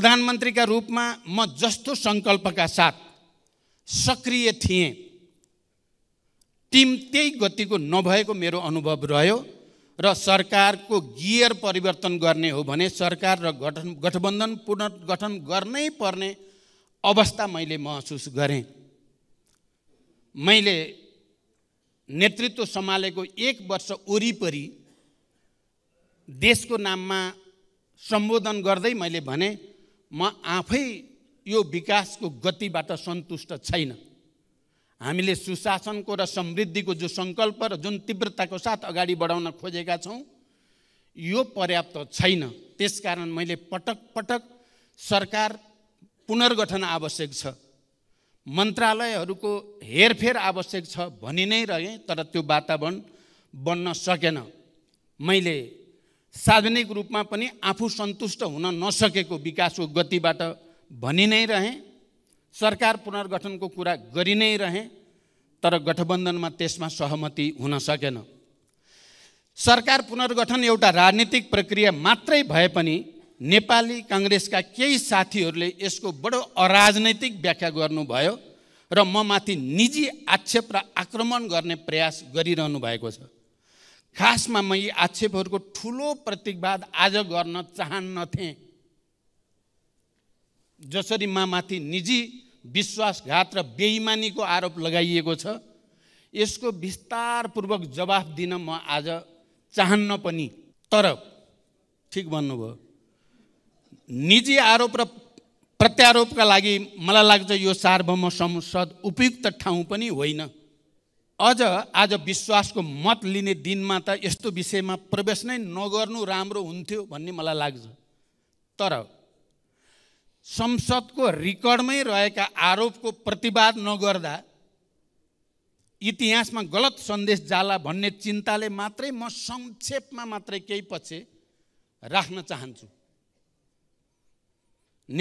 प्रधानमन्त्रीका रूपमा म जस्तो सङ्कल्पका साथ सक्रिय थिएँ टिम त्यही गतिको नभएको मेरो अनुभव रह्यो र सरकारको गियर परिवर्तन गर्ने हो भने सरकार र गठन गठबन्धन पुनर्गठन गर्नै पर्ने अवस्था मैले महसुस गरेँ मैले नेतृत्व सम्हालेको एक वर्ष वरिपरि देशको नाममा सम्बोधन गर्दै मैले भने म आफै यो विकासको गतिबाट सन्तुष्ट छैन हामीले सुशासनको र समृद्धिको जो सङ्कल्प र जुन तीव्रताको साथ अगाडि बढाउन खोजेका छौँ यो पर्याप्त छैन त्यसकारण मैले पटक पटक सरकार पुनर्गठन आवश्यक छ मन्त्रालयहरूको हेरफेर आवश्यक छ भनि नै रहेँ तर त्यो वातावरण बन्न सकेन मैले सार्वजनिक रूपमा पनि आफू सन्तुष्ट हुन नसकेको विकासको गतिबाट भनि नै रहेँ सरकार पुनर्गठनको कुरा गरि नै रहेँ तर गठबन्धनमा त्यसमा सहमति हुन सकेन सरकार पुनर्गठन एउटा राजनीतिक प्रक्रिया मात्रै भए पनि नेपाली काङ्ग्रेसका केही साथीहरूले यसको बडो अराजनैतिक व्याख्या गर्नुभयो र म माथि निजी आक्षेप र आक्रमण गर्ने प्रयास गरिरहनु भएको छ खासमा म यी आक्षेपहरूको ठुलो प्रतिवाद आज गर्न चाहन्नथेँ जसरी माथि निजी विश्वासघात र बेइमानीको आरोप लगाइएको छ यसको विस्तारपूर्वक जवाफ दिन म आज चाहन्न पनि तर ठिक भन्नुभयो निजी आरोप र प्रत्यारोपका लागि मलाई लाग्छ यो सार्वभौम संसद उपयुक्त ठाउँ पनि होइन अझ आज विश्वासको मत लिने दिनमा त यस्तो विषयमा प्रवेश नै नगर्नु राम्रो हुन्थ्यो भन्ने मलाई लाग्छ तर संसदको रिकर्डमै रहेका आरोपको प्रतिवाद नगर्दा इतिहासमा गलत सन्देश जाला भन्ने चिन्ताले मात्रै म संक्षेपमा मात्रै केही पछि राख्न चाहन्छु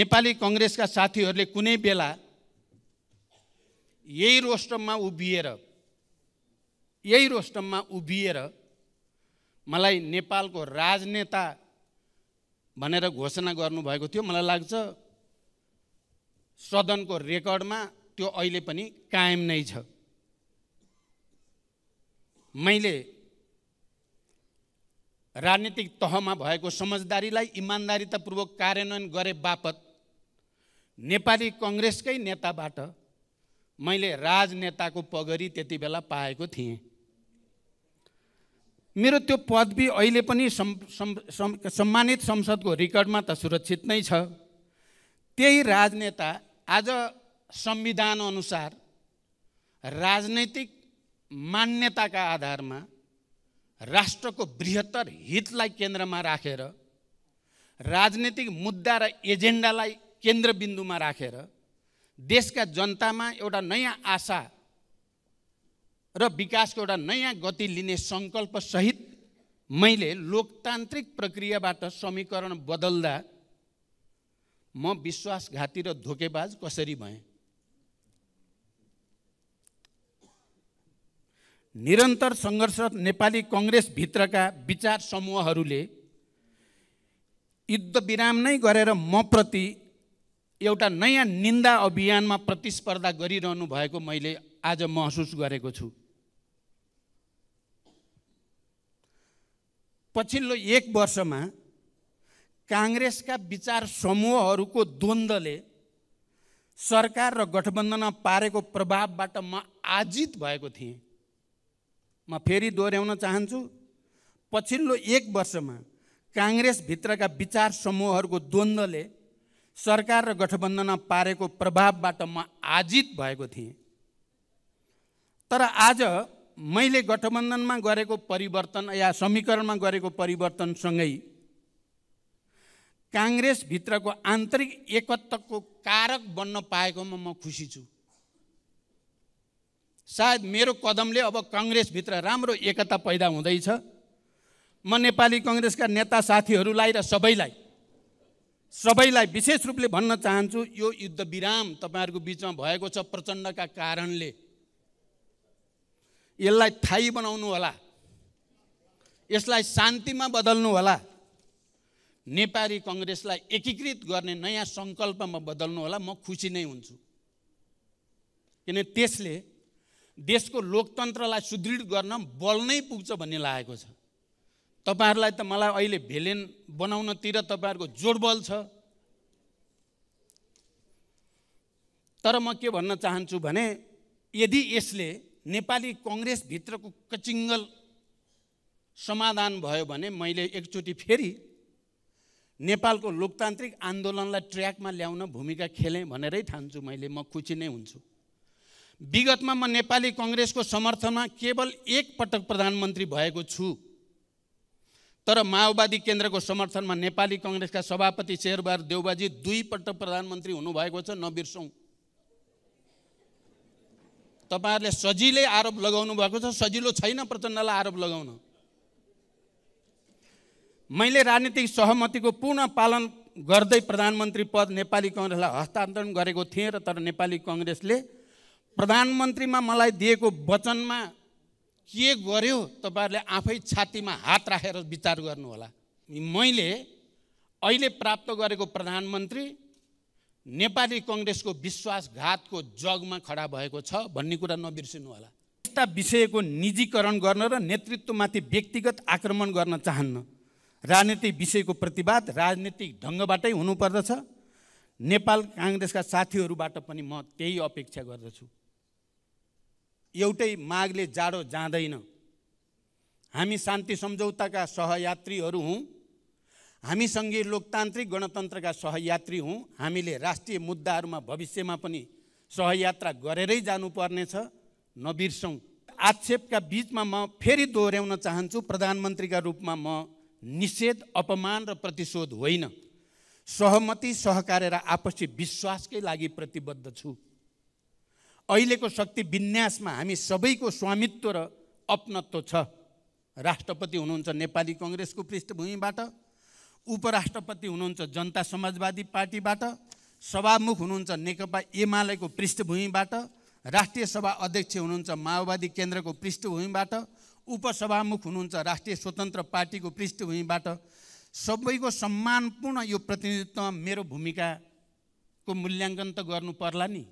नेपाली कङ्ग्रेसका साथीहरूले कुनै बेला यही रोस्टममा उभिएर यही रोस्टममा उभिएर मलाई नेपालको राजनेता भनेर घोषणा गर्नुभएको थियो मलाई लाग्छ सदनको रेकर्डमा त्यो अहिले पनि कायम नै छ मैले राजनीतिक तहमा भएको समझदारीलाई इमान्दारितापूर्वक कार्यान्वयन गरे बापत नेपाली कङ्ग्रेसकै नेताबाट मैले राजनेताको पगरी त्यति बेला पाएको थिएँ मेरो त्यो पदवी अहिले पनि सम् सम् सम् सम्मानित संसदको रेकर्डमा त सुरक्षित नै छ त्यही राजनेता आज संविधान अनुसार राजनैतिक मान्यताका आधारमा राष्ट्रको बृहत्तर हितलाई केन्द्रमा राखेर रा, राजनीतिक मुद्दा र एजेन्डालाई केन्द्रबिन्दुमा राखेर रा, देशका जनतामा एउटा नयाँ आशा र विकासको एउटा नयाँ गति लिने सङ्कल्पसहित मैले लोकतान्त्रिक प्रक्रियाबाट समीकरण बदल्दा म विश्वासघाती र धोकेबाज कसरी भएँ निरन्तर सङ्घर्ष नेपाली कङ्ग्रेसभित्रका विचार समूहहरूले युद्धविराम नै गरेर मप्रति एउटा नयाँ निन्दा अभियानमा प्रतिस्पर्धा गरिरहनु भएको मैले आज महसुस गरेको छु पछिल्लो एक वर्षमा काङ्ग्रेसका विचार समूहहरूको द्वन्द्वले सरकार र गठबन्धनमा पारेको प्रभावबाट म आजित भएको थिएँ म फेरि दोहोऱ्याउन चाहन्छु पछिल्लो एक वर्षमा काङ्ग्रेसभित्रका विचार समूहहरूको द्वन्द्वले सरकार र गठबन्धनमा पारेको प्रभावबाट म आजित भएको थिएँ तर आज मैले गठबन्धनमा गरेको परिवर्तन या समीकरणमा गरेको परिवर्तनसँगै काङ्ग्रेसभित्रको आन्तरिक एकत्वको कारक बन्न पाएकोमा म खुसी छु सायद मेरो कदमले अब काङ्ग्रेसभित्र राम्रो एकता पैदा हुँदैछ म नेपाली कङ्ग्रेसका नेता साथीहरूलाई र सबैलाई सबैलाई विशेष रूपले भन्न चाहन्छु यो युद्धविराम तपाईँहरूको बिचमा भएको छ प्रचण्डका कारणले यसलाई थाई बनाउनु होला यसलाई शान्तिमा बदल्नु होला नेपाली कङ्ग्रेसलाई एकीकृत गर्ने नयाँ सङ्कल्पमा बदल्नु होला म खुसी नै हुन्छु किन त्यसले देशको लोकतन्त्रलाई सुदृढ गर्न बल नै पुग्छ भन्ने लागेको छ तपाईँहरूलाई त मलाई अहिले भेलेन बनाउनतिर तपाईँहरूको जोडबल छ तर म के भन्न चाहन्छु भने यदि यसले नेपाली कङ्ग्रेसभित्रको कचिङ्गल समाधान भयो भने मैले एकचोटि फेरि नेपालको लोकतान्त्रिक आन्दोलनलाई ट्र्याकमा ल्याउन भूमिका खेलेँ भनेरै ठान्छु मैले म खुसी नै हुन्छु विगतमा म नेपाली कङ्ग्रेसको समर्थनमा केवल एकपटक प्रधानमन्त्री भएको छु तर माओवादी केन्द्रको समर्थनमा नेपाली कङ्ग्रेसका सभापति शेरबहादुर देउबाजी दुईपटक प्रधानमन्त्री हुनुभएको छ नबिर्सौँ तपाईँहरूले सजिलै आरोप लगाउनु भएको छ सजिलो छैन प्रचण्डलाई आरोप लगाउन मैले राजनीतिक सहमतिको पूर्ण पालन गर्दै प्रधानमन्त्री पद नेपाली कङ्ग्रेसलाई हस्तान्तरण गरेको थिएँ र तर नेपाली कङ्ग्रेसले प्रधानमन्त्रीमा मलाई दिएको वचनमा के गर्यो तपाईँहरूले आफै छातीमा हात राखेर विचार गर्नुहोला मैले अहिले प्राप्त गरेको प्रधानमन्त्री नेपाली कङ्ग्रेसको विश्वासघातको जगमा खडा भएको छ भन्ने कुरा नबिर्सिनु होला यस्ता विषयको निजीकरण गर्न र नेतृत्वमाथि व्यक्तिगत आक्रमण गर्न चाहन्न राजनीतिक विषयको प्रतिवाद राजनीतिक ढङ्गबाटै हुनुपर्दछ नेपाल काङ्ग्रेसका साथीहरूबाट पनि म त्यही अपेक्षा गर्दछु एउटै मागले जाडो जाँदैन हामी शान्ति सम्झौताका सहयात्रीहरू हौँ हामी सङ्घीय लोकतान्त्रिक गणतन्त्रका सहयात्री हुँ हामीले राष्ट्रिय मुद्दाहरूमा भविष्यमा पनि सहयात्रा गरेरै जानुपर्नेछ नबिर्सौँ आक्षेपका बिचमा म फेरि दोहोऱ्याउन चाहन्छु प्रधानमन्त्रीका रूपमा म निषेध अपमान र प्रतिशोध होइन सहमति सहकार्य र आपसी विश्वासकै लागि प्रतिबद्ध छु अहिलेको शक्ति विन्यासमा हामी सबैको स्वामित्व र अपनत्व छ राष्ट्रपति हुनुहुन्छ नेपाली कङ्ग्रेसको पृष्ठभूमिबाट उपराष्ट्रपति हुनुहुन्छ जनता समाजवादी पार्टीबाट सभामुख हुनुहुन्छ नेकपा एमालेको पृष्ठभूमिबाट राष्ट्रिय सभा अध्यक्ष हुनुहुन्छ माओवादी केन्द्रको पृष्ठभूमिबाट उपसभामुख हुनुहुन्छ राष्ट्रिय स्वतन्त्र पार्टीको पृष्ठभूमिबाट सबैको सम्मानपूर्ण यो प्रतिनिधित्व मेरो भूमिकाको मूल्याङ्कन त गर्नु पर्ला नि